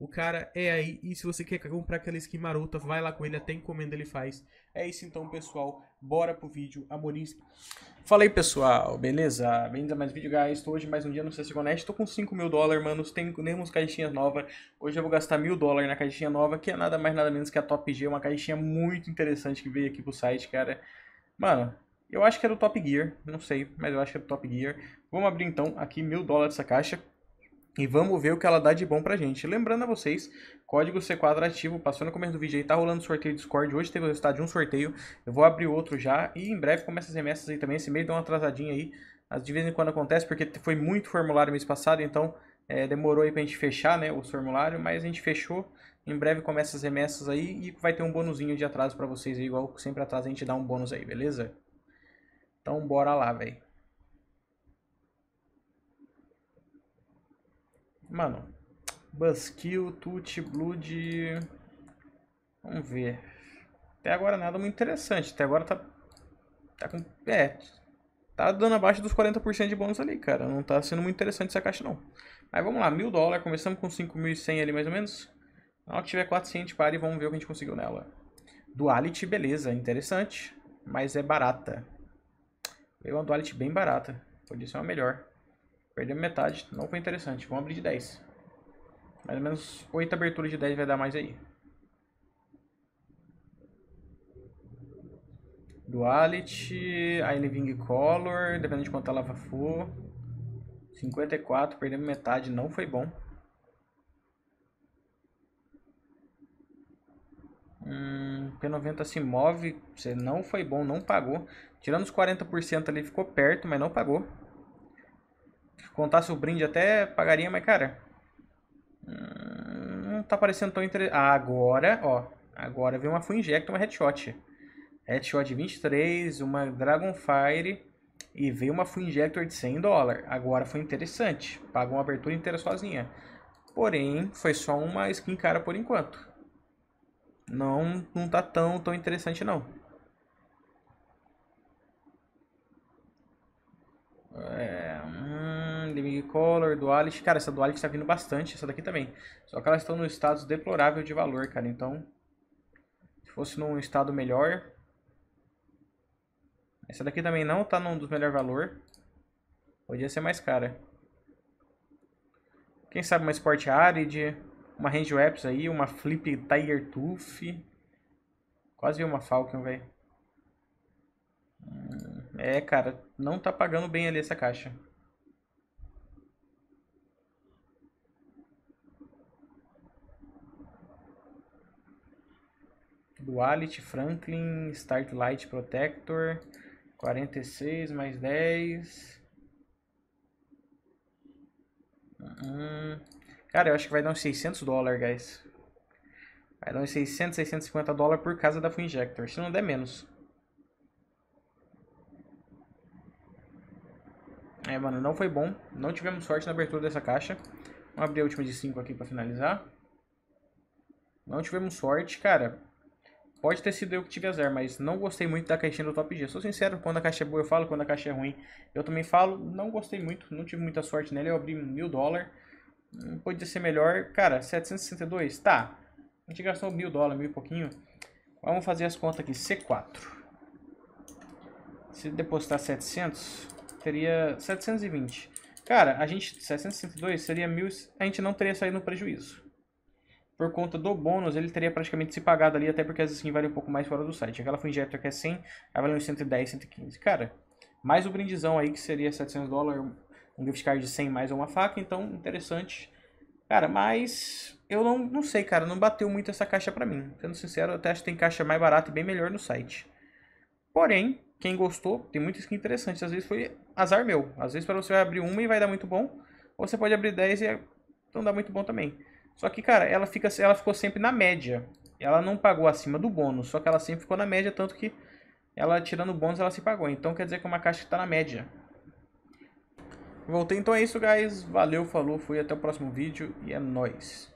O cara é aí, e se você quer comprar aquela skin marota, vai lá com ele, até encomenda ele faz. É isso então, pessoal. Bora pro vídeo, Amorim. Fala aí, pessoal. Beleza? Bem-vindos a mais um vídeo, guys. Estou hoje mais um dia no CSGONET. Tô com 5 mil dólares, mano. Tem, temos caixinhas novas. Hoje eu vou gastar mil dólares na caixinha nova, que é nada mais nada menos que a Top G. Uma caixinha muito interessante que veio aqui pro site, cara. Mano, eu acho que era do Top Gear. Não sei, mas eu acho que era do Top Gear. Vamos abrir então aqui mil dólares essa caixa. E vamos ver o que ela dá de bom pra gente. Lembrando a vocês, código C4 ativo, passou no começo do vídeo aí, tá rolando sorteio Discord. Hoje teve o resultado de um sorteio, eu vou abrir outro já. E em breve começa as remessas aí também, esse mês deu uma atrasadinha aí. De vez em quando acontece, porque foi muito formulário mês passado, então é, demorou aí pra gente fechar né, o formulário. Mas a gente fechou, em breve começa as remessas aí e vai ter um bônusinho de atraso pra vocês aí. Igual sempre atrás a gente dá um bônus aí, beleza? Então bora lá, velho. Mano, Buskill, Tut, Blood... Vamos ver. Até agora nada muito interessante. Até agora tá... Tá com... É... Tá dando abaixo dos 40% de bônus ali, cara. Não tá sendo muito interessante essa caixa, não. Mas vamos lá, mil dólares. Começamos com 5.100 ali, mais ou menos. Na hora que tiver 400, pare e vamos ver o que a gente conseguiu nela. Duality, beleza. Interessante. Mas é barata. Veio uma Duality bem barata. Podia ser uma melhor. Perdemos metade. Não foi interessante. Vamos abrir de 10. Mais ou menos 8 aberturas de 10 vai dar mais aí. Duality, Ainving Color, dependendo de quanto a lava for. 54, perdemos metade, não foi bom. Hum, P90 se move, você não foi bom, não pagou. Tirando os 40% ali, ficou perto, mas não pagou contasse o brinde até pagaria, mas cara, hum, não tá parecendo tão interessante. Ah, agora, ó, agora veio uma Full Inject, uma Headshot. Headshot 23, uma Dragonfire e veio uma Full Injector de 100 dólares. Agora foi interessante, pagou uma abertura inteira sozinha. Porém, foi só uma skin cara por enquanto. Não, não tá tão, tão interessante não. É, Color, Dualist, Cara, essa Dualist tá vindo bastante, essa daqui também. Só que elas estão no estado deplorável de valor, cara. Então, se fosse num estado melhor... Essa daqui também não tá num dos melhores valores. Podia ser mais cara. Quem sabe uma Sport Arid, uma Range Waps aí, uma Flip Tiger Tooth. Quase uma Falcon, velho. Hum, é, cara, não tá pagando bem ali essa caixa. Duality, Franklin, Start Light Protector, 46 mais 10. Hum. Cara, eu acho que vai dar uns 600 dólares, guys. Vai dar uns 600, 650 dólares por causa da Full Injector, se não der menos. É, mano, não foi bom. Não tivemos sorte na abertura dessa caixa. Vamos abrir a última de 5 aqui pra finalizar. Não tivemos sorte, cara. Pode ter sido eu que tive azar, mas não gostei muito da caixinha do Top G. Sou sincero, quando a caixa é boa eu falo, quando a caixa é ruim eu também falo. Não gostei muito, não tive muita sorte nela. Eu abri mil dólares, hum, podia ser melhor. Cara, 762, tá. A gente gastou mil dólares, mil e pouquinho. Vamos fazer as contas aqui, C4. Se depositar 700, teria 720. Cara, a gente, 762 seria mil, a gente não teria saído no prejuízo por conta do bônus, ele teria praticamente se pagado ali, até porque as skins valem um pouco mais fora do site. Aquela foi injector que é 100, ela valeu 110, 115. Cara, mais o brindizão aí, que seria 700 dólares, um gift card de 100 mais uma faca, então interessante. Cara, mas eu não, não sei, cara, não bateu muito essa caixa pra mim. Sendo sincero, eu até acho que tem caixa mais barata e bem melhor no site. Porém, quem gostou, tem muita skin interessante. Às vezes foi azar meu. Às vezes para você abrir uma e vai dar muito bom. Ou você pode abrir 10 e é, não dá muito bom também. Só que, cara, ela, fica, ela ficou sempre na média. Ela não pagou acima do bônus, só que ela sempre ficou na média, tanto que ela tirando o bônus ela se pagou. Então quer dizer que é uma caixa que está na média. Voltei, então é isso, guys. Valeu, falou, fui, até o próximo vídeo e é nóis.